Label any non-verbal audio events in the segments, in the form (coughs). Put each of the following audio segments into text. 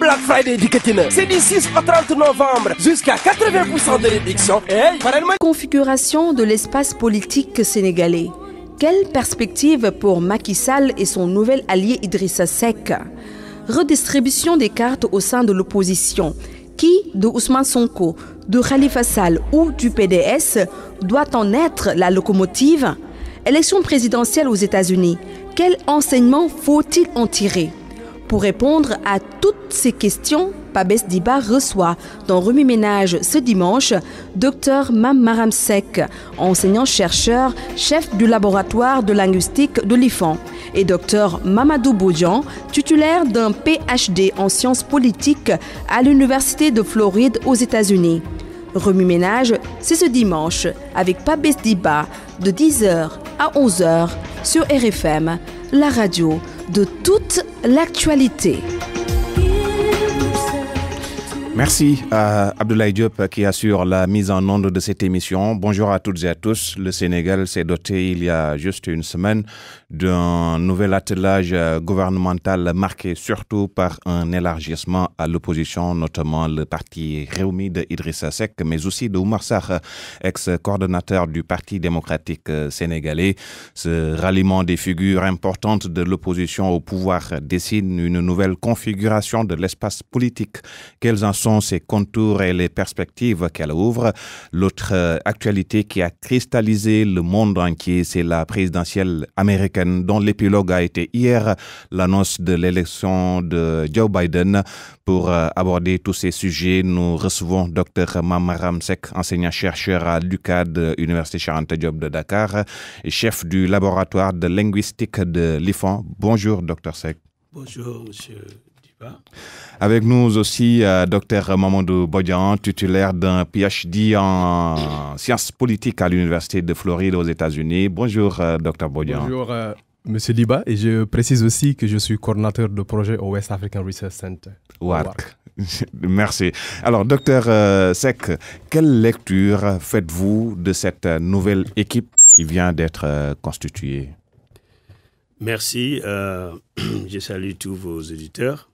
Black Friday c'est du 6 au 30 novembre jusqu'à 80% de réduction configuration de l'espace politique sénégalais quelle perspective pour Macky Sall et son nouvel allié Idrissa Seck Redistribution des cartes au sein de l'opposition. Qui, de Ousmane Sonko, de Khalifa Sall ou du PDS, doit en être la locomotive Élection présidentielle aux États-Unis. Quel enseignement faut-il en tirer pour répondre à toutes ces questions, Pabès Diba reçoit dans Remis Ménage ce dimanche Dr Mam Maramsek, enseignant-chercheur, chef du laboratoire de linguistique de l'IFAN, et Dr Mamadou Boudjan, titulaire d'un PhD en sciences politiques à l'Université de Floride aux États-Unis. Remue Ménage, c'est ce dimanche avec Pabès Diba de 10h à 11h sur RFM, la radio de toute l'actualité. Merci à Abdoulaye Diop qui assure la mise en onde de cette émission. Bonjour à toutes et à tous. Le Sénégal s'est doté il y a juste une semaine d'un nouvel attelage euh, gouvernemental marqué surtout par un élargissement à l'opposition, notamment le parti réuni de Idrissa mais aussi de Oumar Sarr, ex-coordonnateur du Parti démocratique euh, sénégalais. Ce ralliement des figures importantes de l'opposition au pouvoir dessine une nouvelle configuration de l'espace politique. Quels en sont ses contours et les perspectives qu'elle ouvre L'autre euh, actualité qui a cristallisé le monde entier, c'est la présidentielle américaine dont l'épilogue a été hier l'annonce de l'élection de Joe Biden. Pour euh, aborder tous ces sujets, nous recevons Dr Mamaram Sek, enseignant-chercheur à l'UCAD, Université Charente Diop de Dakar, et chef du laboratoire de linguistique de l'IFON. Bonjour, Dr Sek. Bonjour, monsieur avec nous aussi, euh, docteur Dr Mamadou Bodjan, titulaire d'un PhD en sciences politiques à l'Université de Floride aux États-Unis. Bonjour, euh, docteur Dr Bonjour, euh, Monsieur Liba. Et je précise aussi que je suis coordinateur de projet au West African Research Center. (laughs) Merci. Alors, docteur Sec, quelle lecture faites-vous de cette nouvelle équipe qui vient d'être constituée Merci. (clears throat) je salue tous vos éditeurs.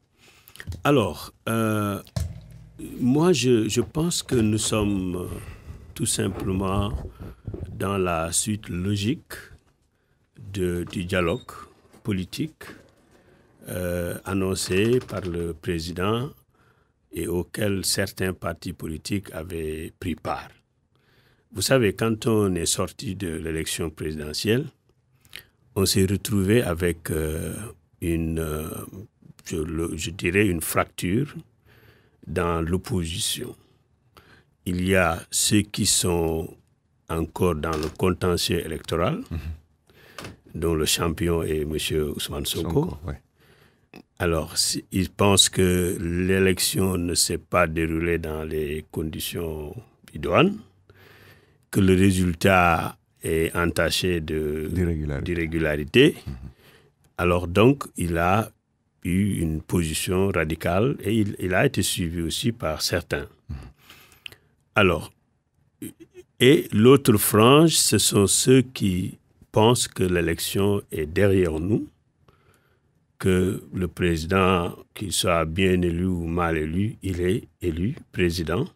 Alors, euh, moi, je, pense que nous sommes euh, tout simplement dans la suite logique du dialogue politique euh, annoncé par le président et auquel certains partis politiques avaient pris part. Vous savez, quand on est sorti de l'élection présidentielle, on s'est retrouvé avec une je, dirais, une fracture dans l'opposition. Il y a ceux qui sont encore dans le contentieux électoral, mhm. dont le champion est M. Ousmane Soko. Alors, ils pensent que l'élection ne s'est pas déroulée dans les conditions idoines, que le résultat est entaché d'irrégularité. Mhm. Alors donc, il a eu une position radicale et il, il a été suivi aussi par certains. Alors, et l'autre frange, ce sont ceux qui pensent que l'élection est derrière nous, que le président, qu'il soit bien élu ou mal élu, il est élu président,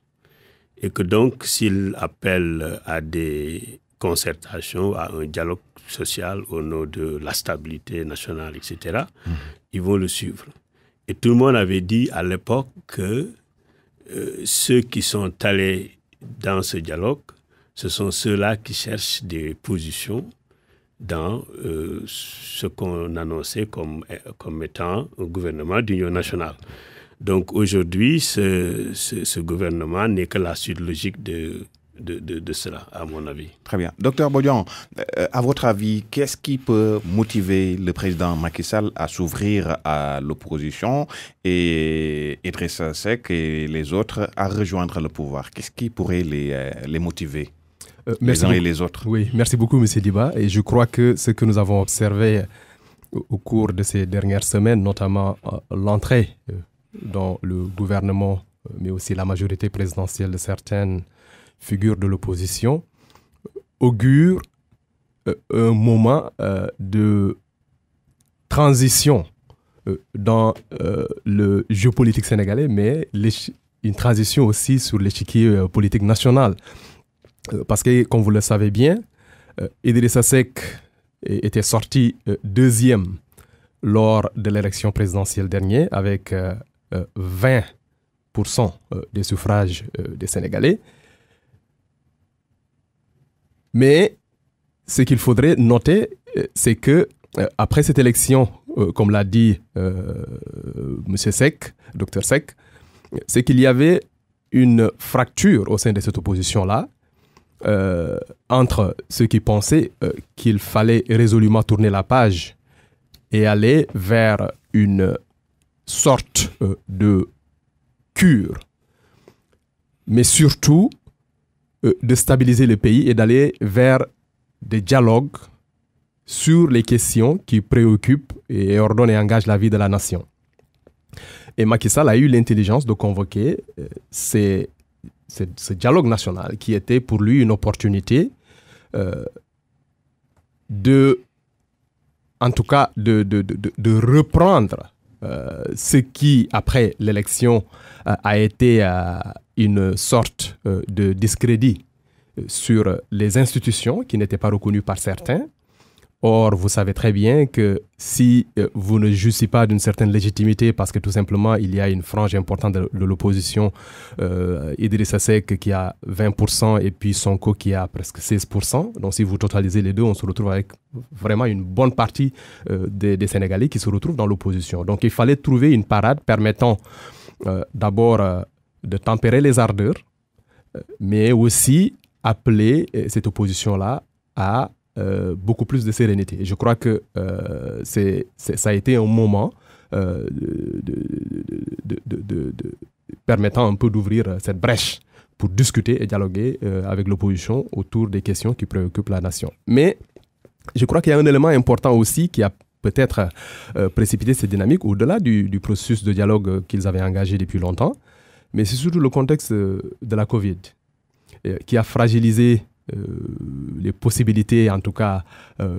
et que donc s'il appelle à des concertations, à un dialogue social au nom de la stabilité nationale, etc., mhm. ils vont le suivre. Et tout le monde avait dit à l'époque que euh, ceux qui sont allés dans ce dialogue, ce sont ceux-là qui cherchent des positions dans euh, ce qu'on annonçait comme, euh, comme étant un gouvernement d'union nationale. Donc aujourd'hui, ce, gouvernement n'est que la suite logique de, de, cela, à mon avis. Très bien. Docteur Bodian, euh, à votre avis, qu'est-ce qui peut motiver le président Macky Sall à s'ouvrir à l'opposition et, et Tressa Sec et les autres à rejoindre le pouvoir Qu'est-ce qui pourrait les, euh, les motiver euh, merci les uns et les autres. Oui, merci beaucoup, M. Diba. Et je crois que ce que nous avons observé au cours de ces dernières semaines, notamment l'entrée dans le gouvernement, mais aussi la majorité présidentielle de certaines figure de l'opposition, augure euh, un moment euh, de transition euh, dans le géopolitique sénégalais, mais une transition aussi sur l'échiquier politique national. Parce que, comme vous le savez bien, Idrissa Seck était sorti deuxième lors de l'élection présidentielle dernière avec 20% des suffrages des Sénégalais. Mais ce qu'il faudrait noter, euh, c'est que euh, après cette élection, euh, comme l'a dit M. Sec, Dr Sec, c'est qu'il y avait une fracture au sein de cette opposition-là entre ceux qui pensaient qu'il fallait résolument tourner la page et aller vers une sorte de cure, mais surtout euh, de stabiliser le pays et d'aller vers des dialogues sur les questions qui préoccupent et ordonnent et engagent la vie de la nation. Et Macky Sall a eu l'intelligence de convoquer euh, ces, ce dialogue national qui était pour lui une opportunité euh, de, en tout cas, de, de, reprendre ce qui, après l'élection, a été une sorte euh, de discrédit euh, sur les institutions qui n'étaient pas reconnues par certains. Or, vous savez très bien que si euh, vous ne jouissez pas d'une certaine légitimité, parce que tout simplement, il y a une frange importante de, l'opposition, euh, Idrissa qui a 20% et puis Sonko qui a presque 16%. Donc, si vous totalisez les deux, on se retrouve avec vraiment une bonne partie des, Sénégalais qui se retrouvent dans l'opposition. Donc, il fallait trouver une parade permettant d'abord de tempérer les ardeurs, euh, mais aussi appeler euh, cette opposition-là à euh, beaucoup plus de sérénité. je crois que c'est, ça a été un moment de, permettant un peu d'ouvrir cette brèche pour discuter et dialoguer avec l'opposition autour des questions qui préoccupent la nation. Mais je crois qu'il y a un élément important aussi qui a peut-être précipité cette dynamique au-delà du, processus de dialogue qu'ils avaient engagé depuis longtemps, mais c'est surtout le contexte euh, de la Covid euh, qui a fragilisé euh, les possibilités, en tout cas,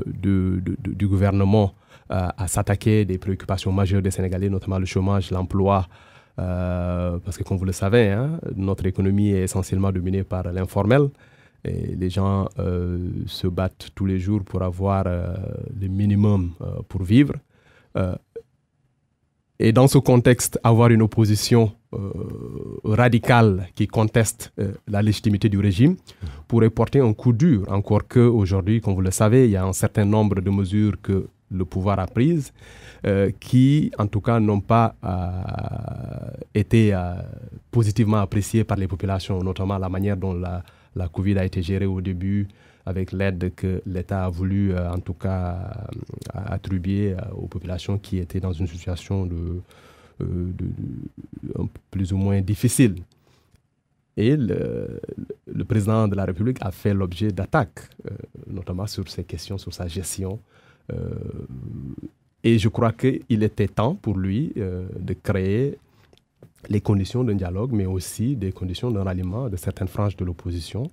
du gouvernement à s'attaquer des préoccupations majeures des Sénégalais, notamment le chômage, l'emploi, parce que comme vous le savez, hein, notre économie est essentiellement dominée par l'informel. Et les gens se battent tous les jours pour avoir le minimum pour vivre. et dans ce contexte, avoir une opposition euh, radical qui conteste euh, la légitimité du régime pourrait porter un coup dur, encore que aujourd'hui, comme vous le savez, il y a un certain nombre de mesures que le pouvoir a prises, euh, qui en tout cas n'ont pas été positivement appréciées par les populations, notamment la manière dont la, la Covid a été gérée au début avec l'aide que l'État a voulu en tout cas attribuer aux populations qui étaient dans une situation de, euh, de, plus ou moins difficile Et le, président de la République a fait l'objet d'attaques, euh, notamment sur ses questions, sur sa gestion. Euh, et je crois qu'il était temps pour lui de créer les conditions d'un dialogue, mais aussi des conditions d'un ralliement de certaines franges de l'opposition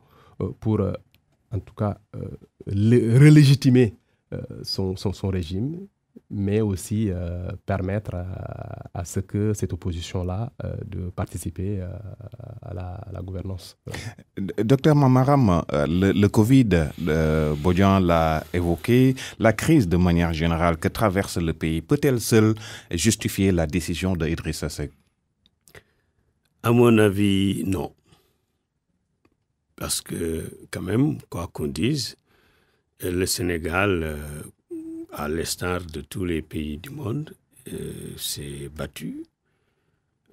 pour, en tout cas, euh, relégitimer son, son, régime mais aussi euh, permettre à, ce que cette opposition-là euh, de participer euh, à, la, gouvernance. Docteur Mamaram, le, Covid, Bodian l'a évoqué, la crise de manière générale que traverse le pays peut-elle seule justifier la décision de Idrissa Seck À mon avis, non. Parce que quand même, quoi qu'on dise, le Sénégal à l'instar de tous les pays du monde, s'est euh, battu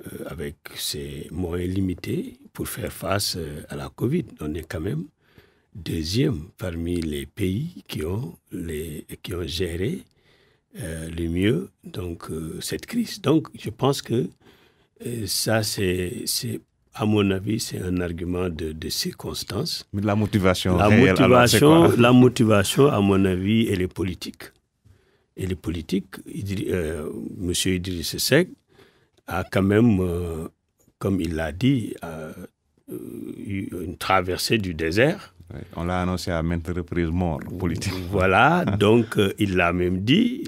euh, avec ses moyens limités pour faire face euh, à la Covid. On est quand même deuxième parmi les pays qui ont, les, qui ont géré le mieux donc, cette crise. Donc je pense que ça, c'est à mon avis, c'est un argument de, circonstance. Mais la motivation, la motivation, la motivation, à mon avis, elle est politique et les politiques, euh, M. Idriss a quand même, euh, comme il l'a dit, euh, une traversée du désert. on l'a annoncé à maintes reprises mort politique. (laughs) Voilà, donc il l'a même dit,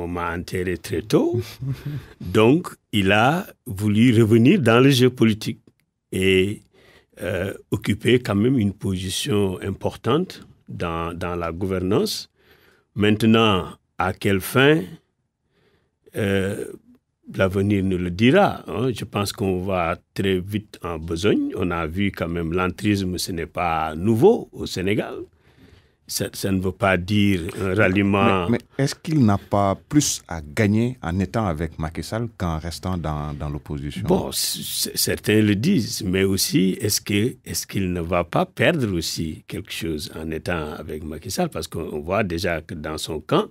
on m'a enterré très tôt. (laughs) donc il a voulu revenir dans le jeu politique et occuper quand même une position importante dans, dans la gouvernance. Maintenant, à quelle fin euh, L'avenir nous le dira. Hein. Je pense qu'on va très vite en besogne. On a vu quand même l'entrisme, ce n'est pas nouveau au Sénégal ça, ne veut pas dire un ralliement. Mais, est-ce qu'il n'a pas plus à gagner en étant avec Macky Sall qu'en restant dans, l'opposition Bon, certains le disent, mais aussi, est-ce qu'il est ne va pas perdre aussi quelque chose en étant avec Macky Sall Parce qu'on voit déjà que dans son camp,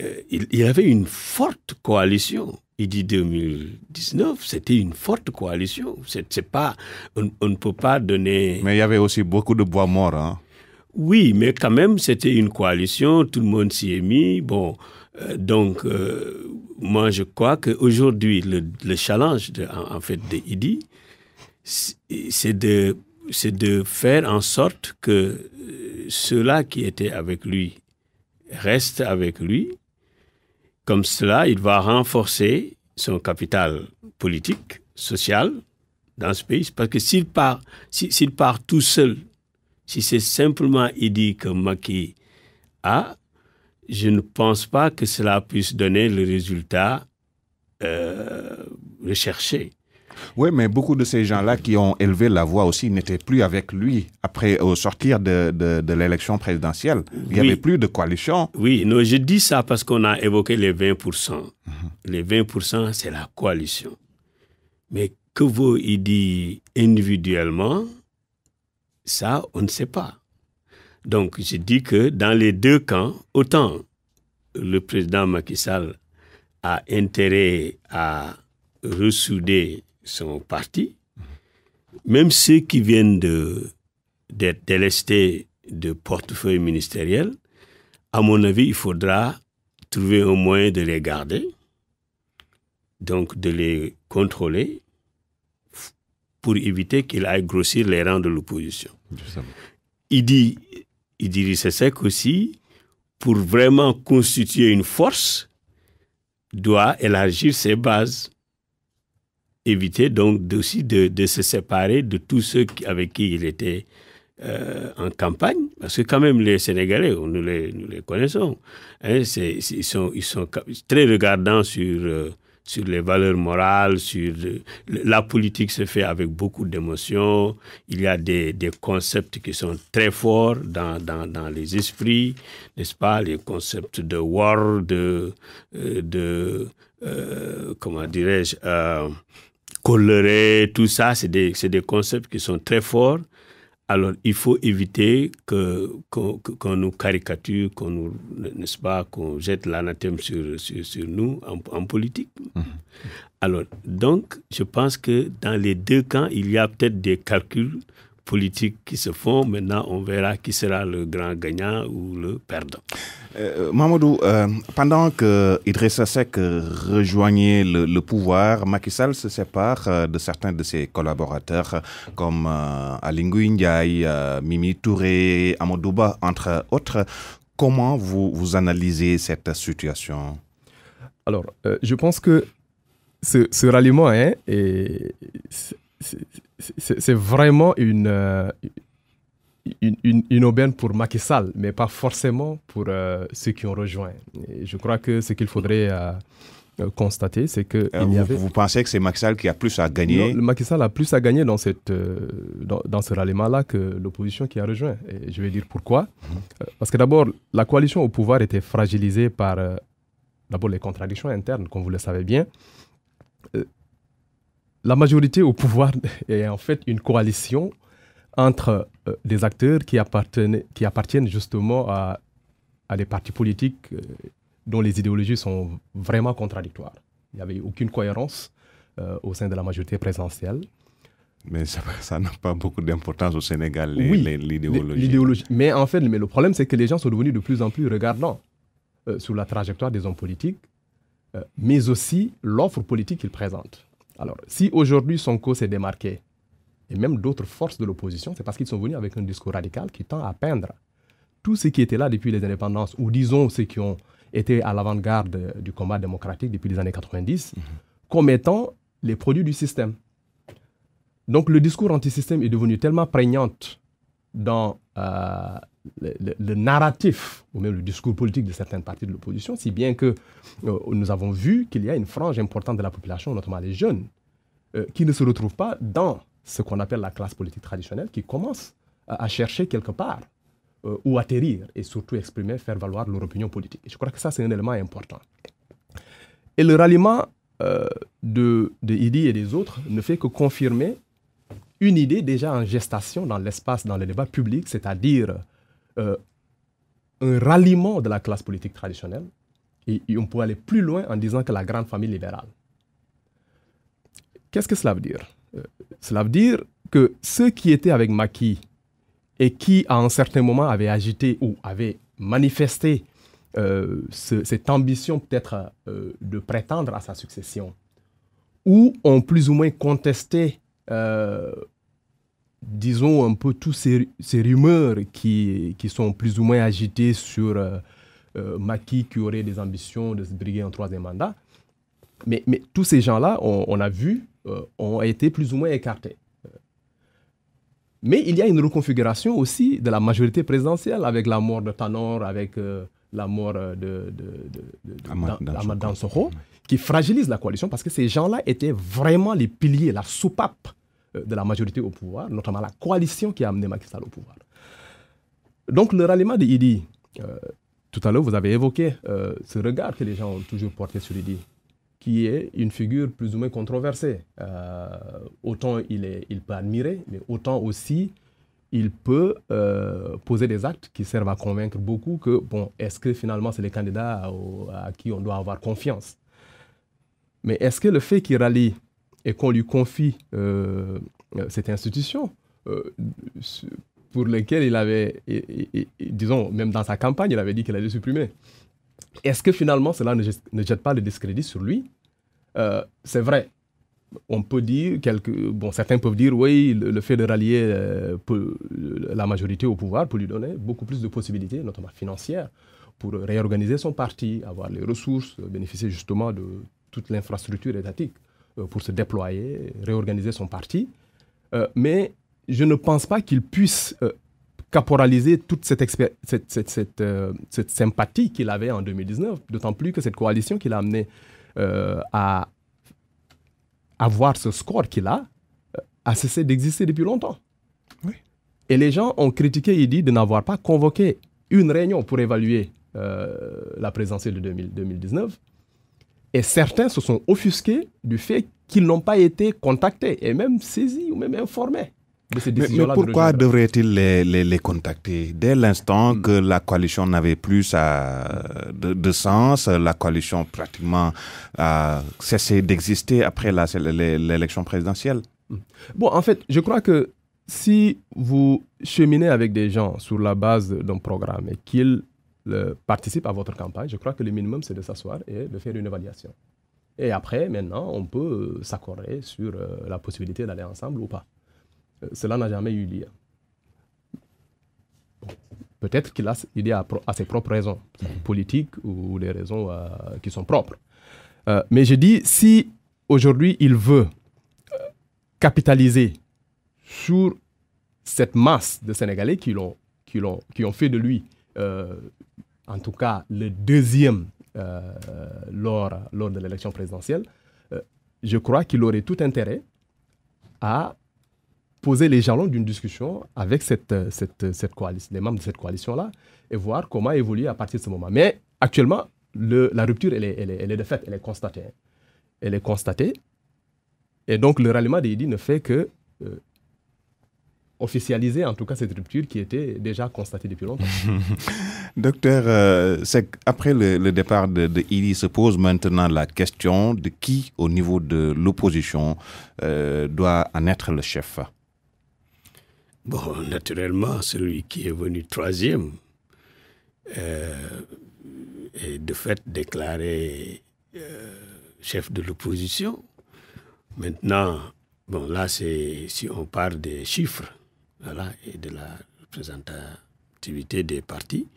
euh, il, y avait une forte coalition il dit 2019, c'était une forte coalition. C'est, pas, on, ne peut pas donner. Mais il y avait aussi beaucoup de bois morts, Hein? Oui, mais quand même, c'était une coalition, tout le monde s'y est mis. Bon, euh, donc, euh, moi, je crois qu'aujourd'hui, le, le, challenge, en, fait, de IDI, c'est de, de faire en sorte que euh, ceux-là qui étaient avec lui restent avec lui. Comme cela, il va renforcer son capital politique, social, dans ce pays. Parce que s'il part, s'il part tout seul si c'est simplement il dit que Maki a, je ne pense pas que cela puisse donner le résultat euh, recherché. Oui, mais beaucoup de ces gens-là qui ont élevé la voix aussi n'étaient plus avec lui après au sortir de, de, l'élection présidentielle. Il n'y avait plus de coalition. Oui, non, je dis ça parce qu'on a évoqué les 20%. Mhm. Les 20%, c'est la coalition. Mais que vaut il dit individuellement ça, on ne sait pas. Donc, je dis que dans les deux camps, autant le président Macky Sall a intérêt à ressouder son parti, même ceux qui viennent d'être délestés de portefeuilles ministériel, à mon avis, il faudra trouver un moyen de les garder, donc de les contrôler pour éviter qu'il aille grossir les rangs de l'opposition. Il dit, il dit ça aussi, pour vraiment constituer une force, doit élargir ses bases. Éviter donc aussi de, se séparer de tous ceux avec qui il était euh, en campagne, parce que quand même les Sénégalais, nous les, nous les connaissons, hein, ils, sont, ils, sont, très regardants sur... Euh, sur les valeurs morales, sur la politique se fait avec beaucoup d'émotions. Il y a des, des, concepts qui sont très forts dans, dans, dans les esprits, n'est-ce pas Les concepts de war, euh, de, de euh, comment dirais-je, euh, coloré, tout ça, c'est des, des, concepts qui sont très forts. Alors, il faut éviter qu'on que, nous caricature, qu'on nous, n'est-ce pas, qu'on jette l'anathème sur, sur, nous en, politique. Mhm. Alors, donc, je pense que dans les deux camps, il y a peut-être des calculs politiques qui se font. Maintenant, on verra qui sera le grand gagnant ou le perdant. Euh, Mamadou, euh, pendant que Idrissa Seck rejoignait le, le, pouvoir, Macky Sall se sépare euh, de certains de ses collaborateurs comme euh, Alingou euh, Mimi Touré, Amadouba, entre autres. Comment vous, vous analysez cette situation Alors, je pense que ce, ralliement, hein, est, c'est vraiment euh, une, une, aubaine pour Macky Sall, mais pas forcément pour euh, ceux qui ont rejoint. je crois que ce qu'il faudrait euh, constater, c'est que... y avait... vous, pensez que c'est Macky Sall qui a plus à gagner Le Macky Sall a plus à gagner dans, cette, dans, ce ralliement-là que l'opposition qui a rejoint. Et je vais dire pourquoi. Mhm. Parce que d'abord, la coalition au pouvoir était fragilisée par d'abord les contradictions internes, comme vous le savez bien la majorité au pouvoir (laughs) est en fait une coalition entre euh, des acteurs qui appartiennent, justement à, des partis politiques euh, dont les idéologies sont vraiment contradictoires. Il n'y avait aucune cohérence euh, au sein de la majorité présidentielle. Mais ça (laughs) n'a pas beaucoup d'importance au Sénégal, l'idéologie. Oui, mais en fait, mais le problème, c'est que les gens sont devenus de plus en plus regardants sur la trajectoire des hommes politiques, mais aussi l'offre politique qu'ils présentent. Alors, si aujourd'hui Sonko s'est démarqué, et même d'autres forces de l'opposition, c'est parce qu'ils sont venus avec un discours radical qui tend à peindre tout ce qui était là depuis les indépendances, ou disons ceux qui ont été à l'avant-garde du combat démocratique depuis les années 90, mhm. comme étant les produits du système. Donc le discours anti-système est devenu tellement prégnant dans euh, le, narratif ou même le discours politique de certaines parties de l'opposition, si bien que euh, nous avons vu qu'il y a une frange importante de la population, notamment les jeunes, euh, qui ne se retrouvent pas dans ce qu'on appelle la classe politique traditionnelle, qui commence à, chercher quelque part ou euh, où atterrir et surtout exprimer, faire valoir leur opinion politique. Et je crois que ça, c'est un élément important. Et le ralliement de, de Idi et des autres ne fait que confirmer une idée déjà en gestation dans l'espace, dans le débat public, c'est-à-dire euh, un ralliement de la classe politique traditionnelle. Et, on peut aller plus loin en disant que la grande famille libérale. Qu'est-ce que cela veut dire euh, Cela veut dire que ceux qui étaient avec Macky et qui, à un certain moment, avaient agité ou avaient manifesté euh, cette ambition peut-être de prétendre à sa succession, ou ont plus ou moins contesté disons, un peu toutes ces, rumeurs qui, qui sont plus ou moins agitées sur euh, euh Maki qui aurait des ambitions de se briguer en troisième mandat. Mais, mais tous ces gens-là, on, a vu, euh, ont été plus ou moins écartés. Mais il y a une reconfiguration aussi de la majorité présidentielle avec la mort de Tanor, avec euh, la mort de, de, de, qui fragilise la coalition parce que ces gens-là étaient vraiment les piliers, la soupape euh, de la majorité au pouvoir, notamment la coalition qui a amené Macky Sall au pouvoir. Donc le ralliement de Idi, euh, tout à l'heure vous avez évoqué euh, ce regard que les gens ont toujours porté sur Idi, qui est une figure plus ou moins controversée. autant il, est, il peut admirer, mais autant aussi il peut poser des actes qui servent à convaincre beaucoup que, bon, est-ce que finalement c'est les candidats à, qui on doit avoir confiance Mais est-ce que le fait qu'il rallie et qu'on lui confie euh, euh, cette institution euh, pour laquelle il avait, disons, même dans sa campagne, il avait dit qu'il allait supprimer. Est-ce que finalement cela ne, jette pas le discrédit sur lui C'est vrai, on peut dire, bon, certains peuvent dire, oui, le, fait de rallier la majorité au pouvoir pour lui donner beaucoup plus de possibilités, notamment financières, pour réorganiser son parti, avoir les ressources, bénéficier justement de toute l'infrastructure étatique. Euh, pour se déployer, réorganiser son parti. Euh, mais je ne pense pas qu'il puisse euh, caporaliser toute cette, cette, sympathie qu'il avait en 2019, d'autant plus que cette coalition qu'il a amené à avoir ce score qu'il a a cessé d'exister depuis longtemps. Et les gens ont critiqué Idi de n'avoir pas convoqué une réunion pour évaluer la présidentielle de 2019. Et certains se sont offusqués du fait qu'ils n'ont pas été contactés et même saisis ou même informés. De ces mais, mais pourquoi devraient devrait-il les, les, les, contacter Dès l'instant hmm. que la coalition n'avait plus de, de, sens, la coalition pratiquement a cessé d'exister après l'élection présidentielle. Hmm. Bon, en fait, je crois que si vous cheminez avec des gens sur la base d'un programme et qu'ils participe à votre campagne, je crois que le minimum, c'est de s'asseoir et de faire une évaluation. Et après, maintenant, on peut euh, s'accorder sur euh, la possibilité d'aller ensemble ou pas. Euh, cela n'a jamais eu lieu. Peut-être qu'il a, idée à ses propres raisons, politiques ou des raisons qui sont propres. mais je dis, si aujourd'hui il veut capitaliser sur cette masse de Sénégalais qui, l'ont, qui, l'ont, qui ont fait de lui euh, en tout cas le deuxième euh, lors, lors de l'élection présidentielle, euh, je crois qu'il aurait tout intérêt à poser les jalons d'une discussion avec cette, cette, coalition, les membres de cette coalition-là et voir comment évoluer à partir de ce moment. Mais actuellement, la rupture, elle est, de fait, elle est constatée. Elle est constatée. Et donc, le ralliement des ne fait que officialiser en tout cas cette rupture qui était déjà constatée depuis longtemps. (laughs) Docteur, euh, après le, départ de, de se pose maintenant la question de qui au niveau de l'opposition euh, doit en être le chef. Bon, naturellement, celui qui est venu troisième euh, est de fait déclaré chef de l'opposition. Maintenant, bon là, c'est si on parle des chiffres, voilà, et de la représentativité des partis.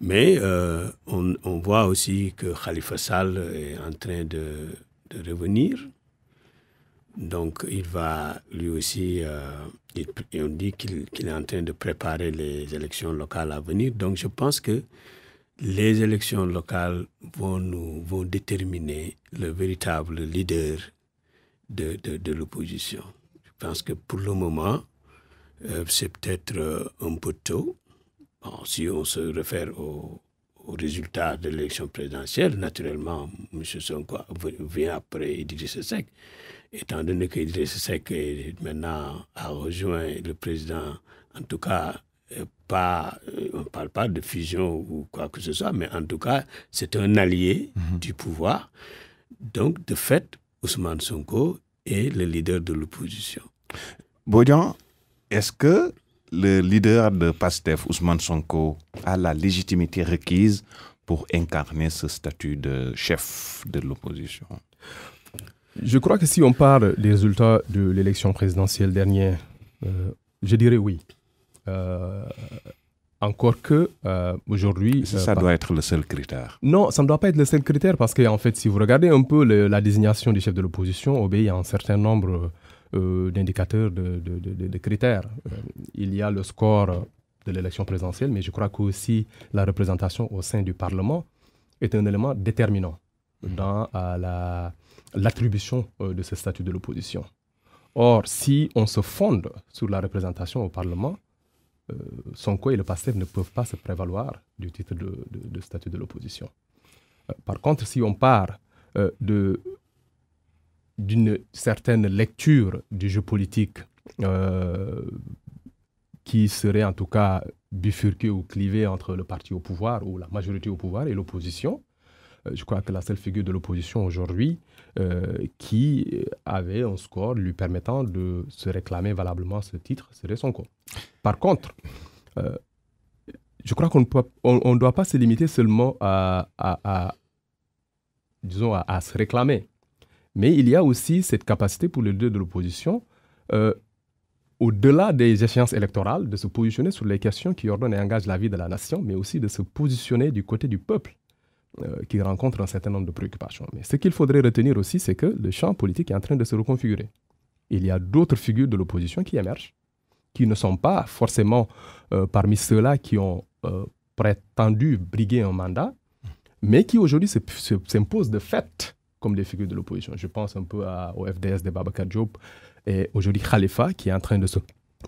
Mais euh, on, voit aussi que Khalifa Sall est en train de, revenir. Donc il va lui aussi, euh, on dit qu'il est en train de préparer les élections locales à venir. Donc je pense que les élections locales vont, nous, vont déterminer le véritable leader de, de l'opposition. Je pense que pour le moment, euh, c'est peut-être euh, un peu tôt. si on se réfère au, résultat de l'élection présidentielle, naturellement, M. Sonko vient après Idriss Étant donné que Seck est maintenant a rejoint le président, en tout cas, euh, pas, on ne parle pas de fusion ou quoi que ce soit, mais en tout cas, c'est un allié mhm. du pouvoir. Donc, de fait, Ousmane Sonko est le leader de l'opposition. Baudin, est-ce que le leader de PASTEF, Ousmane Sonko, a la légitimité requise pour incarner ce statut de chef de l'opposition Je crois que si on parle des résultats de l'élection présidentielle dernière, euh, je dirais oui. Euh, encore que euh, aujourd'hui. ça doit être le seul critère. Non, ça ne doit pas être le seul critère parce que, en fait, si vous regardez un peu la désignation du chef de l'opposition, obéit à un certain nombre euh, d'indicateurs, de, critères. Euh, il y a le score de l'élection présidentielle, mais je crois qu'aussi la représentation au sein du Parlement est un élément déterminant mmh. dans l'attribution euh, de ce statut de l'opposition. Or, si on se fonde sur la représentation au Parlement, son Sonko et le passé ne peuvent pas se prévaloir du titre de, statut de l'opposition. par contre, si on part de d'une certaine lecture du jeu politique euh, qui serait en tout cas bifurqué ou clivé entre le parti au pouvoir ou la majorité au pouvoir et l'opposition. Euh, je crois que la seule figure de l'opposition aujourd'hui euh, qui avait un score lui permettant de se réclamer valablement ce titre serait son compte Par contre, je crois qu'on ne on, on doit pas se limiter seulement à, disons, à se réclamer mais il y a aussi cette capacité pour les deux de l'opposition, euh, au-delà des échéances électorales, de se positionner sur les questions qui ordonnent et engagent la vie de la nation, mais aussi de se positionner du côté du peuple euh, qui rencontre un certain nombre de préoccupations. Mais ce qu'il faudrait retenir aussi, c'est que le champ politique est en train de se reconfigurer. Il y a d'autres figures de l'opposition qui émergent, qui ne sont pas forcément euh, parmi ceux-là qui ont prétendu briguer un mandat, mais qui aujourd'hui s'imposent de fait comme des figures de l'opposition. Je pense un peu au FDS de Babacar Diop et aujourd'hui Khalifa qui est en train de se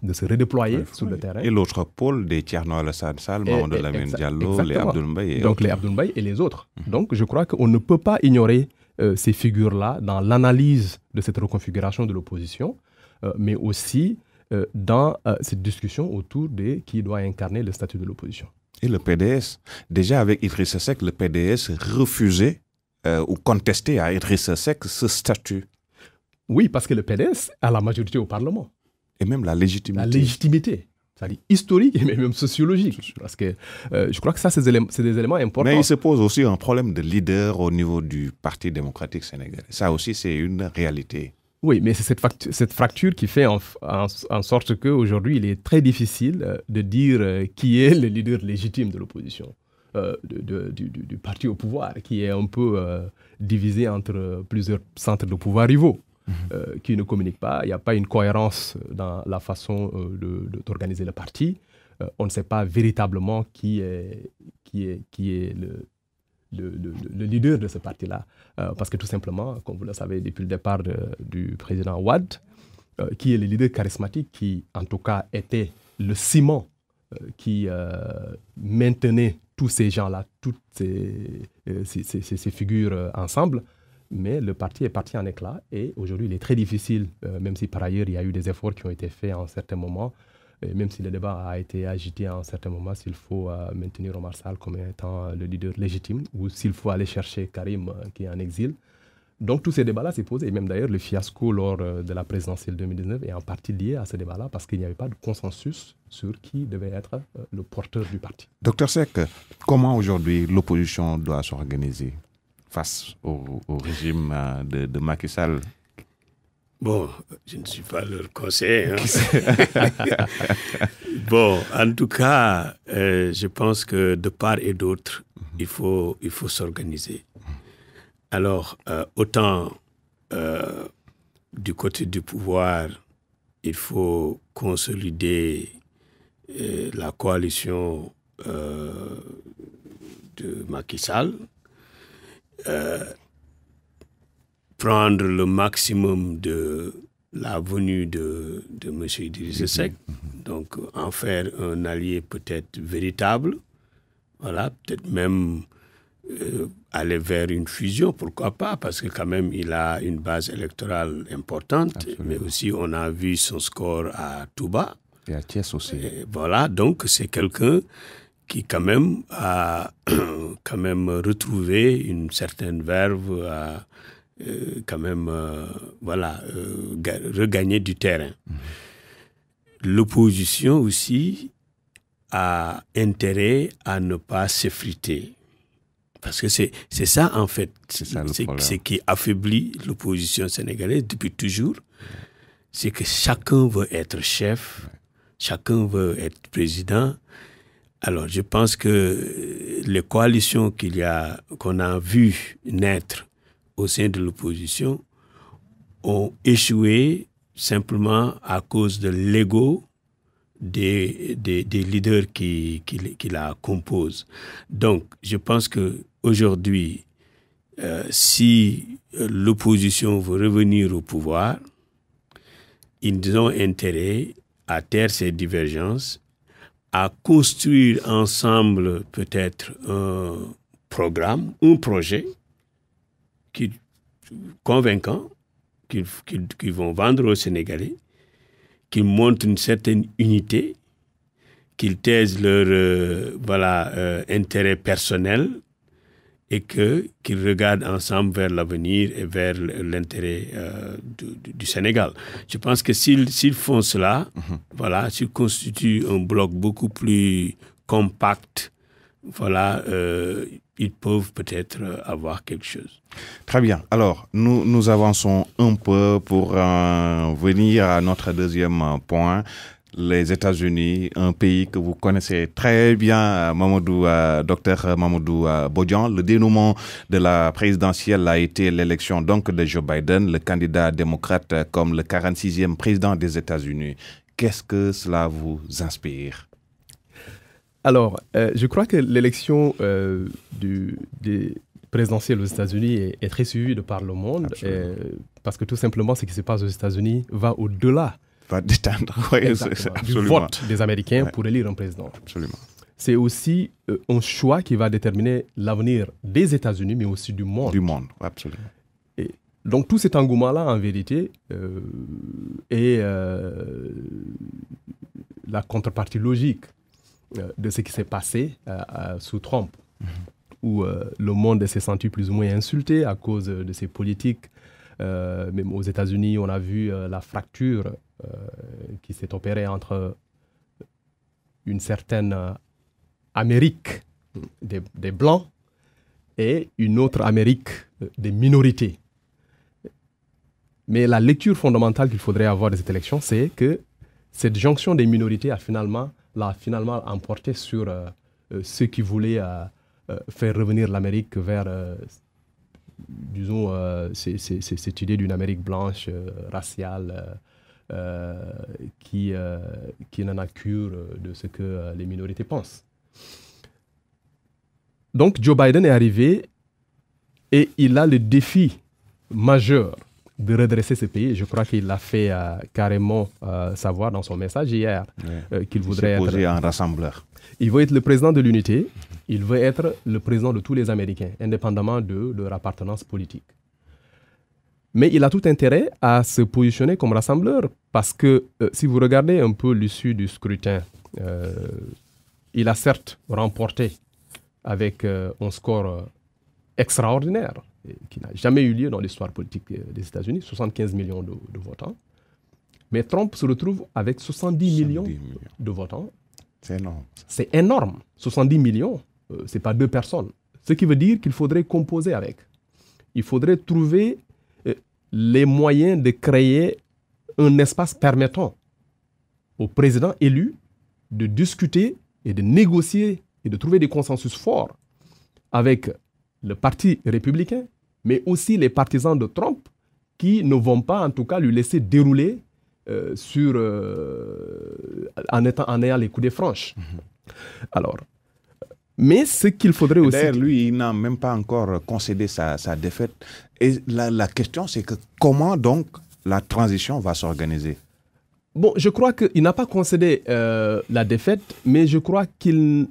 de se redéployer sur le terrain. Et l'autre pôle des Tierno Alassane Sal, Mamadou Lamine Diallo, les Abdoulaye. Donc les Abdoulaye et les autres. Mhm. Donc je crois qu'on ne peut pas ignorer euh, ces figures-là dans l'analyse de cette reconfiguration de l'opposition, euh, mais aussi euh, dans cette discussion autour de qui doit incarner le statut de l'opposition. Et le PDS, déjà avec Idriss Seck, le PDS refusait euh, ou contester à Idriss Seck ce statut. Oui, parce que le PDS a la majorité au Parlement. Et même la légitimité. La légitimité. C'est-à-dire historique et (laughs) même sociologique. Parce que euh, je crois que ça, c'est des éléments importants. Mais il se pose aussi un problème de leader au niveau du Parti démocratique sénégalais. Ça aussi, c'est une réalité. Oui, mais c'est cette, fracture qui fait en, en, en sorte qu'aujourd'hui, il est très difficile euh, de dire qui est le leader légitime de l'opposition. Euh, de, du, parti au pouvoir, qui est un peu euh, divisé entre plusieurs centres de pouvoir rivaux. Mhm. Euh, qui ne communiquent pas, il n'y a pas une cohérence dans la façon d'organiser le parti. on ne sait pas véritablement qui est, qui est, qui est le, le, leader de ce parti-là. parce que tout simplement, comme vous le savez depuis le départ du président Ouad, qui est le leader charismatique, qui en tout cas était le ciment qui maintenait tous ces gens-là, toutes ces, euh, figures euh, ensemble. Mais le parti est parti en éclat et aujourd'hui, il est très difficile, euh, même si par ailleurs, il y a eu des efforts qui ont été faits en certains moments. Et même si le débat a été agité en certains moments, s'il faut maintenir Omar Sall comme étant le leader légitime ou s'il faut aller chercher Karim qui est en exil. Donc tous ces débats-là s'est posé. Et même d'ailleurs, le fiasco lors euh, de la présidentielle 2019 est en partie lié à ces débats là parce qu'il n'y avait pas de consensus sur qui devait être euh, le porteur du parti. Docteur Seck, comment aujourd'hui l'opposition doit s'organiser face au, régime euh, de, Macky Sall Bon, je ne suis pas leur conseiller. Hein. (laughs) bon, en tout cas, je pense que de part et d'autre, mhm. il faut, il faut s'organiser alors, euh, autant euh, du côté du pouvoir, il faut consolider euh, la coalition de Macky Sall, prendre le maximum de la venue de, M. Idriss mhm. donc en faire un allié peut-être véritable, voilà, peut-être même aller vers une fusion, pourquoi pas, parce que quand même il a une base électorale importante, mais aussi on a vu son score à Touba. Et à Thiès aussi. voilà, donc c'est quelqu'un qui quand même a (coughs) quand même retrouvé une certaine verve a euh, quand même euh, voilà euh, regagné du terrain. Mhm. L'opposition aussi a intérêt à ne pas s'effriter parce que c'est ça, en fait, ce qui affaiblit l'opposition sénégalaise depuis toujours. C'est que chacun veut être chef, chacun veut être président. Alors, je pense que les coalitions qu'il y a, qu'on a vues naître au sein de l'opposition ont échoué simplement à cause de l'ego des, des, leaders qui, qui, qui, la composent. Donc, je pense que aujourd'hui, euh, si euh, l'opposition veut revenir au pouvoir, ils ont intérêt à taire ces divergences, à construire ensemble peut-être un programme, un projet qui, convaincant qu'ils vont vendre aux Sénégalais, qu'ils montrent une certaine unité, qu'ils taisent leur euh, voilà, intérêt personnel et que qu'ils regardent ensemble vers l'avenir et vers l'intérêt euh, du, Sénégal. Je pense que s'ils font cela, mhm. voilà, s'ils constituent un bloc beaucoup plus compact, voilà, euh, ils peuvent peut-être avoir quelque chose. Très bien. Alors, nous, nous avançons un peu pour euh, venir à notre deuxième point les États-Unis, un pays que vous connaissez très bien, euh, Mamadou, Mamoudou euh, docteur Mamadou euh, Le dénouement de la présidentielle a été l'élection donc de Joe Biden, le candidat démocrate comme le 46e président des États-Unis. Qu'est-ce que cela vous inspire Alors, je crois que l'élection du, présidentielle aux États-Unis est, très suivie de par le monde, parce que tout simplement, ce qui se passe aux États-Unis va au-delà du vote des Américains pour élire un président. Absolument. C'est aussi euh, un choix qui va déterminer l'avenir des États-Unis, mais aussi du monde. Du monde, absolument. Et donc tout cet engouement-là, en vérité, euh, est euh, la contrepartie logique de ce qui s'est passé sous Trump, mhm. où le monde s'est senti plus ou moins insulté à cause de ses politiques. même aux États-Unis, on a vu la fracture euh, qui s'est opérée entre une certaine euh, Amérique des, Blancs et une autre Amérique euh, des minorités. Mais la lecture fondamentale qu'il faudrait avoir de cette élection, c'est que cette jonction des minorités a finalement, l'a finalement emporté sur ceux qui voulaient faire revenir l'Amérique vers, disons, cette idée d'une Amérique blanche, raciale, euh, qui, euh, qui n'en a cure euh, de ce que les minorités pensent. Donc Joe Biden est arrivé et il a le défi majeur de redresser ce pays. Je crois qu'il l'a fait carrément savoir dans son message hier qu'il voudrait être un rassembleur. Il veut être le président de l'unité. Il veut être le président de tous les Américains, indépendamment de leur appartenance politique. Mais il a tout intérêt à se positionner comme rassembleur parce que euh, si vous regardez un peu l'issue du scrutin, euh, il a certes remporté avec euh, un score extraordinaire qui n'a jamais eu lieu dans l'histoire politique des États-Unis, 75 millions de, votants. Mais Trump se retrouve avec 70, millions, de votants. C'est énorme. C'est énorme. 70 millions, ce n'est pas deux personnes. Ce qui veut dire qu'il faudrait composer avec. Il faudrait trouver les moyens de créer un espace permettant au président élu de discuter et de négocier et de trouver des consensus forts avec le parti républicain, mais aussi les partisans de Trump qui ne vont pas en tout cas lui laisser dérouler euh, sur, euh, en, étant, en ayant les coups des franches. Mhm. Alors, mais ce qu'il faudrait aussi. D'ailleurs, lui, il n'a même pas encore concédé sa, sa défaite. Et la, la question, c'est que comment donc la transition va s'organiser Bon, je crois qu'il n'a pas concédé euh, la défaite, mais je crois qu'il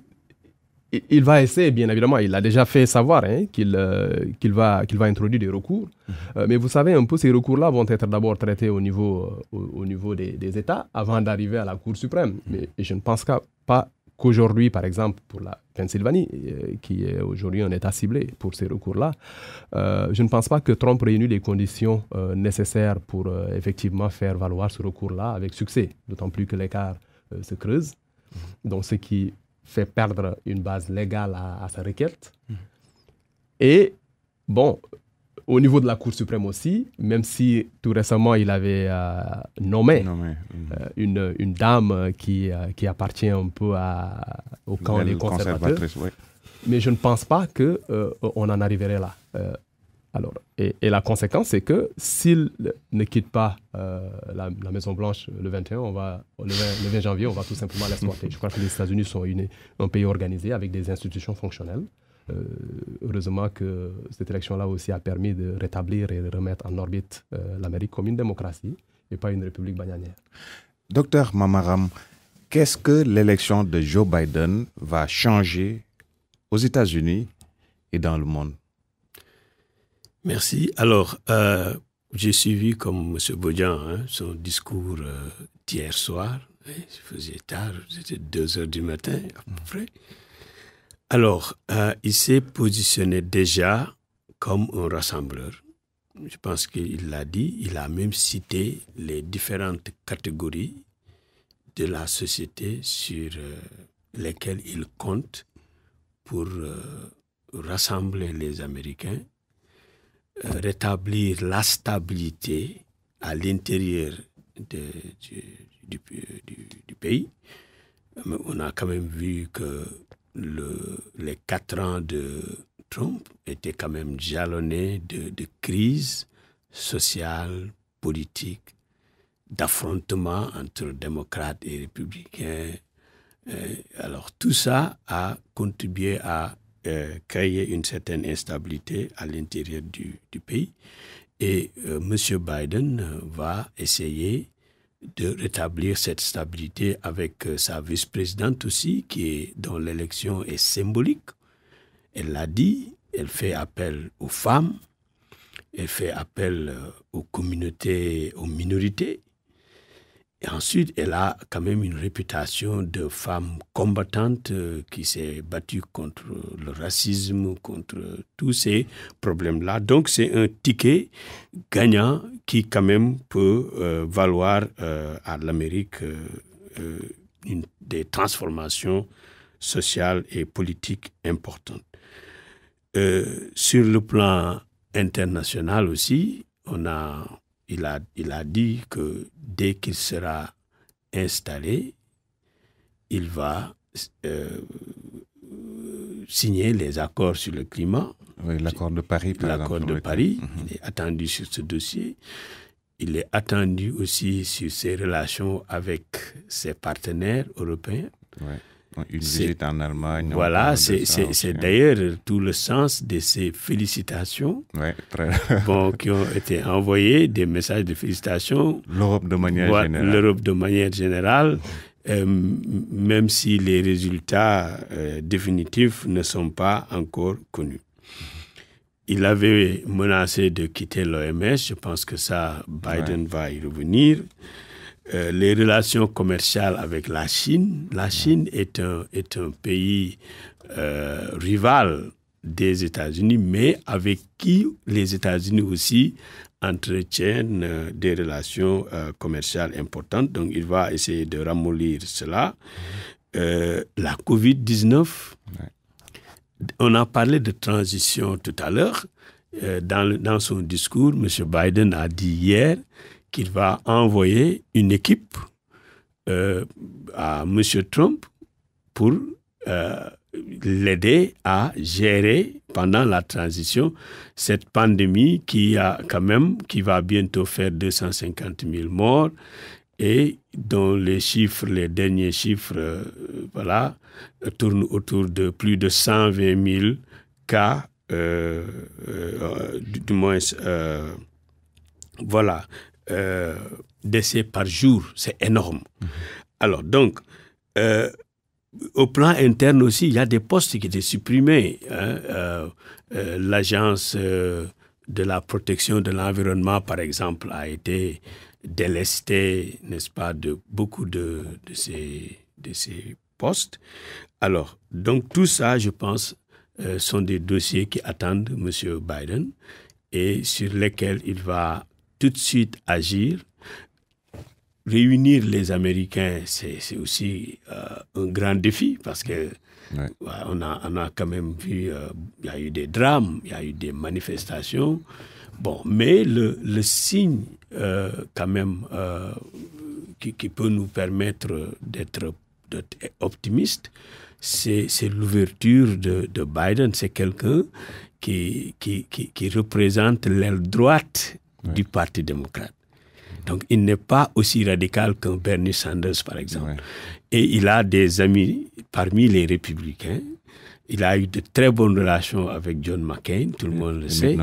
il va essayer, bien évidemment, il a déjà fait savoir hein, qu'il euh, va, qu'il va introduire des recours. Mhm. Euh, mais vous savez un peu, ces recours-là vont être d'abord traités au niveau, au, niveau des, des États avant d'arriver à la Cour suprême. Mhm. Mais je ne pense pas qu'aujourd'hui, par exemple, pour la Pennsylvanie, euh, qui est aujourd'hui un État ciblé pour ces recours-là, euh, je ne pense pas que Trump réunit les conditions euh, nécessaires pour effectivement faire valoir ce recours-là avec succès, d'autant plus que l'écart se creuse. Mhm. Donc, ce qui fait perdre une base légale à, sa requête. Mhm. Et, bon, au niveau de la Cour suprême aussi, même si tout récemment il avait euh, nommé, mm. euh, une, dame qui, euh, qui appartient un peu au camp des conservateurs. Mais je ne pense pas qu'on en arriverait là. alors, et, la conséquence, c'est que s'il ne quitte pas la, Maison-Blanche le 21, on va, le, 20, janvier, on va tout simplement (laughs) l'exploiter. je crois que les États-Unis sont un pays organisé avec des institutions fonctionnelles. Euh, heureusement que cette élection-là aussi a permis de rétablir et de remettre en orbite euh, l'Amérique comme une démocratie et pas une république bananière. Docteur Mamaram, qu'est-ce que l'élection de Joe Biden va changer aux États-Unis et dans le monde Merci. Alors, euh, j'ai suivi comme M. Baudian hein, son discours hier d'hier soir. Hein, il faisait tard, c'était 2 heures du matin à peu près. Alors, euh, il s'est positionné déjà comme un rassembleur. Je pense qu'il l'a dit, il a même cité les différentes catégories de la société sur euh, lesquelles il compte pour euh, rassembler les Américains, rétablir la stabilité à l'intérieur du, pays. on a quand même vu que le, les quatre ans de Trump étaient quand même jalonnés de, crises sociales, politiques, d'affrontements entre démocrates et républicains. Euh, alors tout ça a contribué à euh, créer une certaine instabilité à l'intérieur du, pays. Et euh, Monsieur M. Biden va essayer de rétablir cette stabilité avec euh, sa vice-présidente aussi, qui est, dont l'élection est symbolique. Elle l'a dit, elle fait appel aux femmes, elle fait appel euh, aux communautés, aux minorités. Et ensuite, elle a quand même une réputation de femme combattante euh, qui s'est battue contre le racisme, contre tous ces problèmes-là. Donc, c'est un ticket gagnant qui quand même peut euh, valoir euh, à l'Amérique euh, des transformations sociales et politiques importantes. sur le plan international aussi, on a, il, a, il a dit que dès qu'il sera installé, il va signer les accords sur le climat l'accord de Paris, par L'accord de Paris, mhm. il est attendu sur ce dossier. Il est attendu aussi sur ses relations avec ses partenaires européens. Il Une visite en Allemagne. Voilà, c'est hein. d'ailleurs tout le sens de ces félicitations (laughs) qui ont été envoyées, des messages de félicitations. L'Europe de manière générale. L'Europe de manière générale. Euh, même si les résultats euh, définitifs ne sont pas encore connus il avait menacé de quitter l'OMS. Je pense que ça, Biden va y revenir. Euh, les relations commerciales avec la Chine. La Chine est un, est un pays euh, rival des États-Unis, mais avec qui les États-Unis aussi entretiennent euh, des relations commerciales importantes. Donc il va essayer de ramollir cela. la COVID-19 on a parlé de transition tout à l'heure. Euh, dans, son discours, M. Biden a dit hier qu'il va envoyer une équipe euh, à M. Trump pour euh, l'aider à gérer pendant la transition cette pandémie qui a quand même qui va bientôt faire 250 000 morts, et dont les chiffres, les derniers chiffres, euh, voilà, tournent autour de plus de 120 000 cas, euh, euh, du, moins, voilà, décès par jour. C'est énorme. Mm-hmm. Alors, donc, au plan interne aussi, il y a des postes qui étaient supprimés. Hein, l'agence de la protection de l'environnement, par exemple, a été délesté, n'est-ce pas, de beaucoup de, de, ces, postes. Alors, donc tout ça, je pense, euh, sont des dossiers qui attendent M. Biden et sur lesquels il va tout de suite agir. Réunir les Américains, c'est aussi euh, un grand défi parce que on, a, on, a, quand même vu, euh, il y a eu des drames, il y a eu des manifestations, Bon, mais le, le signe, euh, quand même, euh, qui, qui, peut nous permettre d'être optimiste, c'est l'ouverture de, Biden. C'est quelqu'un qui, qui, qui, représente l'aile droite du Parti démocrate. Donc, il n'est pas aussi radical qu'un Bernie Sanders, par exemple. Et il a des amis parmi les républicains il a eu de très bonnes relations avec John McCain, tout le monde le sait.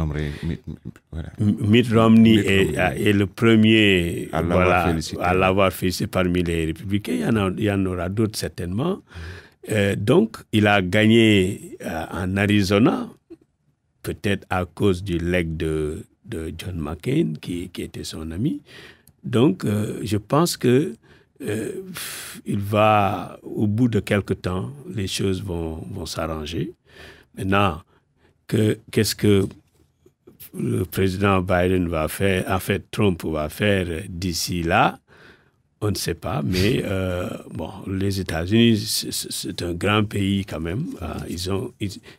Mitt Romney, est, le premier à l'avoir voilà, félicité. parmi les républicains. Il y en, aura d'autres certainement. Mm. Euh, donc, il a gagné euh, en Arizona, peut-être à cause du leg de, John McCain, qui, était son ami. Donc, euh, je pense que euh, il va, au bout de quelques temps, les choses vont, vont s'arranger. Maintenant, qu'est-ce que le président Biden va faire, en fait, Trump va faire d'ici là, on ne sait pas, mais euh, bon, les États-Unis, c'est un grand pays quand même. Ah, ils ont,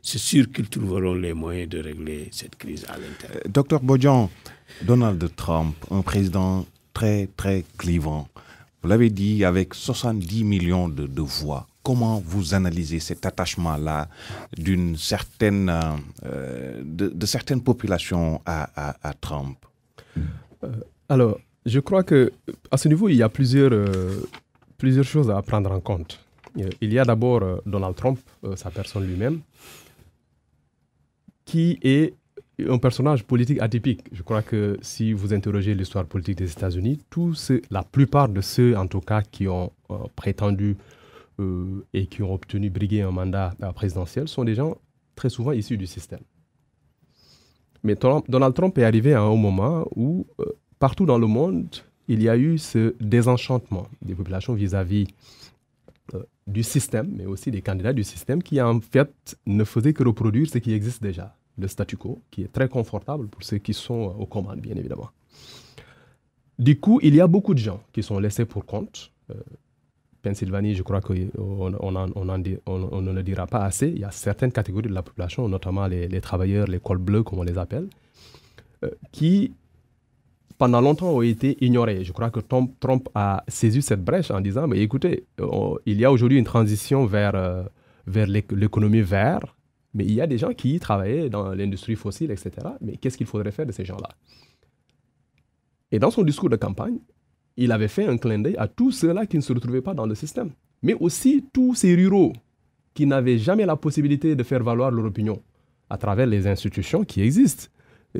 c'est sûr qu'ils trouveront les moyens de régler cette crise à l'intérieur. Euh, docteur Bodjan, Donald Trump, un président très, très clivant, vous l'avez dit, avec 70 millions de, voix, comment vous analysez cet attachement-là d'une certaine, euh, de, certaines populations à, Trump euh, Alors, je crois que à ce niveau, il y a plusieurs, euh, plusieurs choses à prendre en compte. Il y a d'abord Donald Trump, sa personne lui-même, qui est un personnage politique atypique. Je crois que si vous interrogez l'histoire politique des États-Unis, la plupart de ceux, en tout cas, qui ont euh, prétendu euh, et qui ont obtenu briguer un mandat euh, présidentiel sont des gens très souvent issus du système. Mais Donald Trump est arrivé à un moment où, partout dans le monde, il y a eu ce désenchantement des populations vis à -vis, du système, mais aussi des candidats du système qui, en fait, ne faisaient que reproduire ce qui existe déjà le statu quo, qui est très confortable pour ceux qui sont aux commandes, bien évidemment. Du coup, il y a beaucoup de gens qui sont laissés pour compte. Euh, Pennsylvanie, je crois qu'on on ne le dira pas assez. Il y a certaines catégories de la population, notamment les, travailleurs, les cols bleus, comme on les appelle, euh, qui, pendant longtemps, ont été ignorés. Je crois que Trump a saisi cette brèche en disant, mais écoutez, euh, il y a aujourd'hui une transition vers, vers l'économie verte mais il y a des gens qui travaillaient dans l'industrie fossile, etc. Mais qu'est-ce qu'il faudrait faire de ces gens-là Et dans son discours de campagne, il avait fait un clin d'œil à tous ceux-là qui ne se retrouvaient pas dans le système, mais aussi tous ces ruraux qui n'avaient jamais la possibilité de faire valoir leur opinion à travers les institutions qui existent.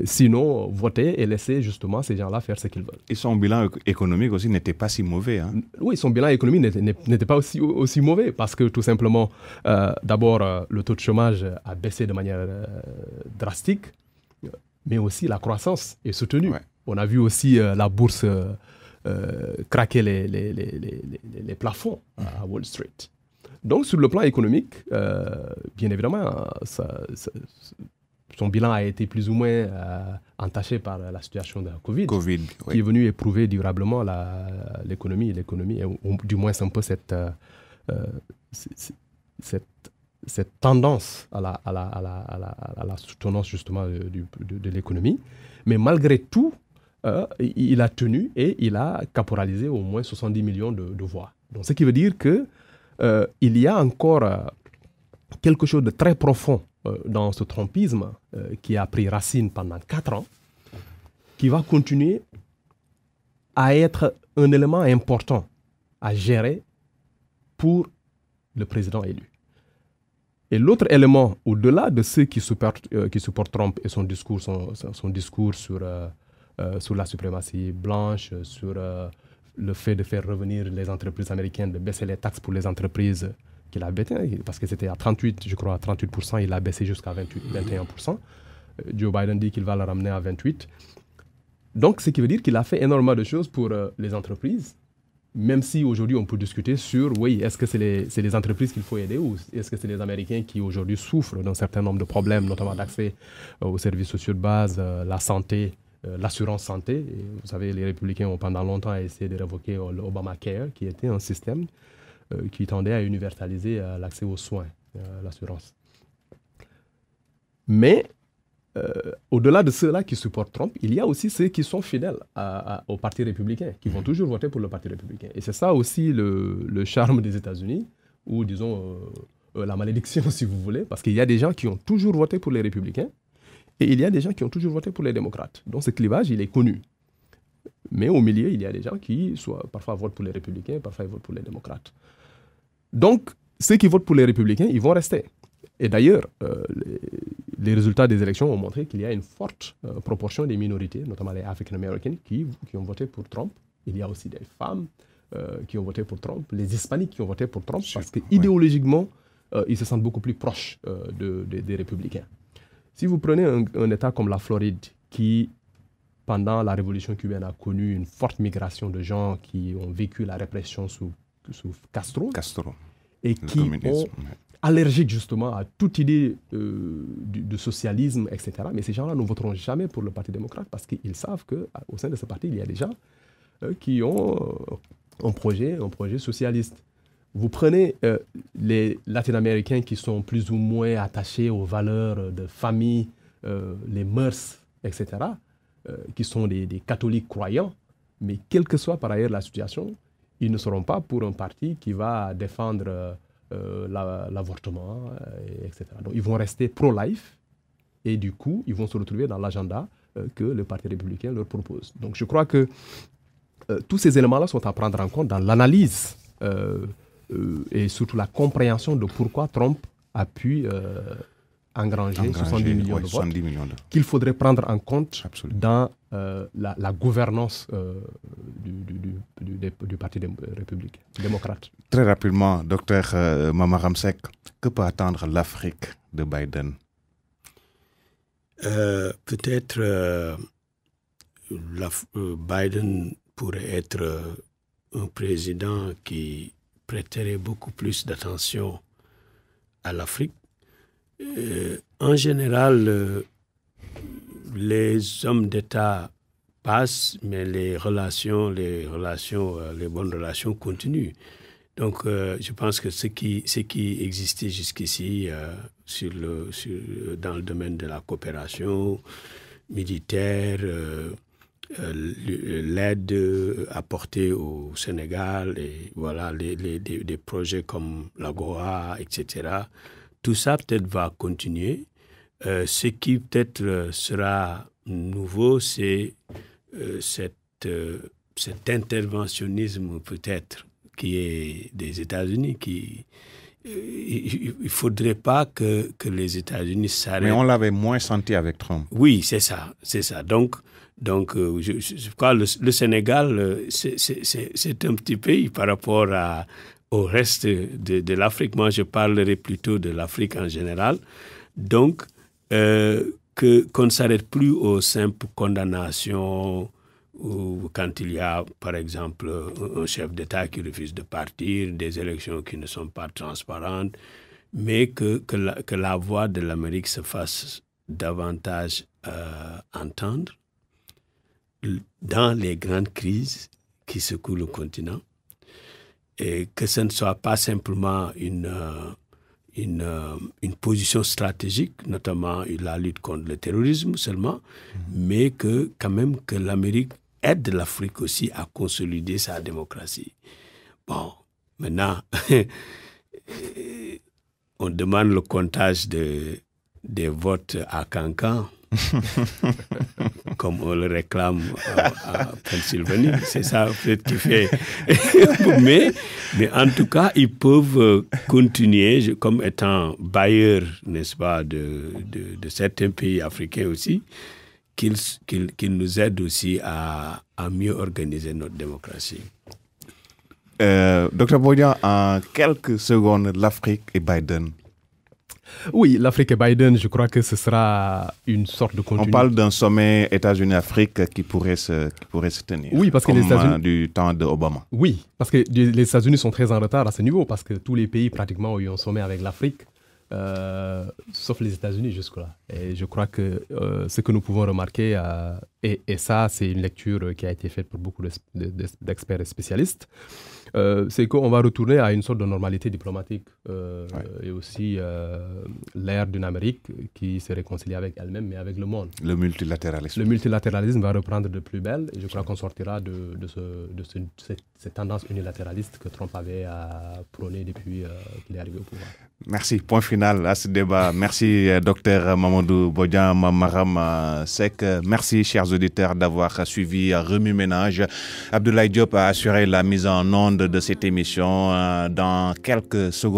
Sinon, voter et laisser justement ces gens-là faire ce qu'ils veulent. Et son bilan économique aussi n'était pas si mauvais. Hein. Oui, son bilan économique n'était pas aussi, aussi mauvais parce que tout simplement, euh, d'abord, euh, le taux de chômage a baissé de manière euh, drastique, mais aussi la croissance est soutenue. On a vu aussi la bourse craquer les, les, les, les plafonds à Wall Street. Donc, sur le plan économique, bien évidemment, ça son bilan a été plus ou moins euh, entaché par la situation de la COVID, qui est venu éprouver durablement l'économie, l'économie, du moins un peu euh, cette, cette, tendance à la, à la, à la, à la soutenance justement euh, de, l'économie. Mais malgré tout, il a tenu et il a caporalisé au moins 70 millions de, voix. Donc, ce qui veut dire qu'il il y a encore quelque chose de très profond euh, dans ce trompisme euh, qui a pris racine pendant quatre ans, qui va continuer à être un élément important à gérer pour le président élu. Et l'autre élément, au-delà de ceux qui supportent, euh, Trump et son discours, son, discours sur, sur la suprématie blanche, sur le fait de faire revenir les entreprises américaines, de baisser les taxes pour les entreprises qu'il a baissé, parce que c'était à 38, je crois, à 38%, il a baissé jusqu'à 21%. Euh, Joe Biden dit qu'il va le ramener à 28. Donc, ce qui veut dire qu'il a fait énormément de choses pour euh, les entreprises, même si aujourd'hui on peut discuter sur, oui, est-ce que c'est les, entreprises qu'il faut aider ou est-ce que c'est les Américains qui aujourd'hui souffrent d'un certain nombre de problèmes, notamment d'accès euh, aux services sociaux de base, la santé, l'assurance santé. vous savez, les républicains ont pendant longtemps essayé de révoquer l'Obamacare, qui était un système euh, qui tendait à universaliser euh, l'accès aux soins, euh, l'assurance. Mais au-delà de ceux-là qui supportent Trump, il y a aussi ceux qui sont fidèles au Parti républicain, qui vont mhm. toujours voter pour le Parti républicain. Et c'est ça aussi le, charme des États-Unis, ou disons la malédiction (laughs) si vous voulez, parce qu'il y a des gens qui ont toujours voté pour les républicains, et il y a des gens qui ont toujours voté pour les démocrates. Donc ce clivage, il est connu. Mais au milieu, il y a des gens qui soit, parfois votent pour les républicains, parfois ils votent pour les démocrates. Donc, ceux qui votent pour les républicains, ils vont rester. Et d'ailleurs, euh, les résultats des élections ont montré qu'il y a une forte euh, proportion des minorités, notamment les african américains qui, qui, ont voté pour Trump. Il y a aussi des femmes euh, qui ont voté pour Trump, les Hispaniques qui ont voté pour Trump, parce que idéologiquement, ils se sentent beaucoup plus proches des républicains. Si vous prenez un, un État comme la Floride, qui pendant la révolution cubaine a connu une forte migration de gens qui ont vécu la répression sous sauf Castro, Castro, et qui ont allergiques justement à toute idée euh, de, socialisme, etc. Mais ces gens-là ne voteront jamais pour le Parti démocrate parce qu'ils savent qu'au sein de ce parti, il y a des gens euh, qui ont euh, un, projet, un projet socialiste. Vous prenez les latino-américains qui sont plus ou moins attachés aux valeurs de famille, les mœurs, etc., qui sont des, des, catholiques croyants, mais quelle que soit par ailleurs la situation, ils ne seront pas pour un parti qui va défendre euh, euh, l'avortement, euh, etc. Donc ils vont rester pro-life et du coup, ils vont se retrouver dans l'agenda que le Parti républicain leur propose. Donc je crois que tous ces éléments-là sont à prendre en compte dans l'analyse et surtout la compréhension de pourquoi Trump appuie engrangé, 70 millions de qu'il faudrait prendre en compte dans euh, la, gouvernance euh, du, du, Parti républicain, démocrate. Très rapidement, docteur euh, Mama que peut attendre l'Afrique de Biden euh, Peut-être Biden pourrait être un président qui prêterait beaucoup plus d'attention à l'Afrique euh, en général, euh, les hommes d'État passent, mais les relations, les relations, euh, les bonnes relations continuent. Donc, je pense que ce qui, ce qui existait jusqu'ici dans le domaine de la coopération militaire, l'aide apportée au Sénégal, et voilà, les, des projets comme la Goa, etc., tout ça peut-être va continuer. Euh, ce qui peut-être euh, sera nouveau, c'est euh, cette, cet interventionnisme peut-être qui est des États-Unis, qui il ne faudrait pas que, que les États-Unis s'arrêtent. Mais on l'avait moins senti avec Trump. Oui, c'est ça, c'est ça. Donc, donc je, crois le, le Sénégal, c'est un petit pays par rapport à, au reste de, l'Afrique. Moi, je parlerai plutôt de l'Afrique en général. Donc, euh, que, qu'on ne s'arrête plus aux simples condamnations ou quand il y a, par exemple, un chef d'État qui refuse de partir, des élections qui ne sont pas transparentes, mais que, que, la, voix de l'Amérique se fasse davantage euh, entendre dans les grandes crises qui secouent le continent et que ce ne soit pas simplement une, euh, euh, une, position stratégique, notamment la lutte contre le terrorisme seulement, mhm. mais que quand même que l'Amérique aide l'Afrique aussi à consolider sa démocratie. Bon, maintenant, (laughs) on demande le comptage de, des votes à Cancan. (laughs) comme on le réclame à, Pennsylvanie. C'est ça peut-être qui fait. (laughs) mais, mais en tout cas, ils peuvent continuer comme étant bailleurs, n'est-ce pas, de, de, certains pays africains aussi, qu'ils nous aident aussi à, mieux organiser notre démocratie. Euh, docteur Boyan, en quelques secondes, l'Afrique et Biden oui, l'Afrique et Biden, je crois que ce sera une sorte de On parle d'un sommet États-Unis-Afrique qui, pourrait se, qui pourrait se tenir. Oui, parce que les États-Unis. Euh, du temps d'Obama. Oui, parce que les États-Unis sont très en retard à ce niveau, parce que tous les pays pratiquement ont eu un sommet avec l'Afrique. Euh, sauf les États-Unis jusque-là. Et je crois que euh, ce que nous pouvons remarquer, euh, et, ça c'est une lecture qui a été faite pour beaucoup d'experts et spécialistes, c'est qu'on va retourner à une sorte de normalité diplomatique et aussi l'ère d'une Amérique qui se réconcilie avec elle-même mais avec le monde. Le multilatéralisme. Le multilatéralisme va reprendre de plus belle et je crois qu'on sortira de, ce, cette, cette, tendance unilatéraliste que Trump avait à prôner depuis qu'il est arrivé au pouvoir. Merci. Point final à ce débat. Merci, euh, docteur Mamadou Bodian Maram euh, Sek. Merci, chers auditeurs, d'avoir suivi euh, Remue Ménage. Abdoulaye Diop a assuré la mise en onde de cette émission dans quelques secondes.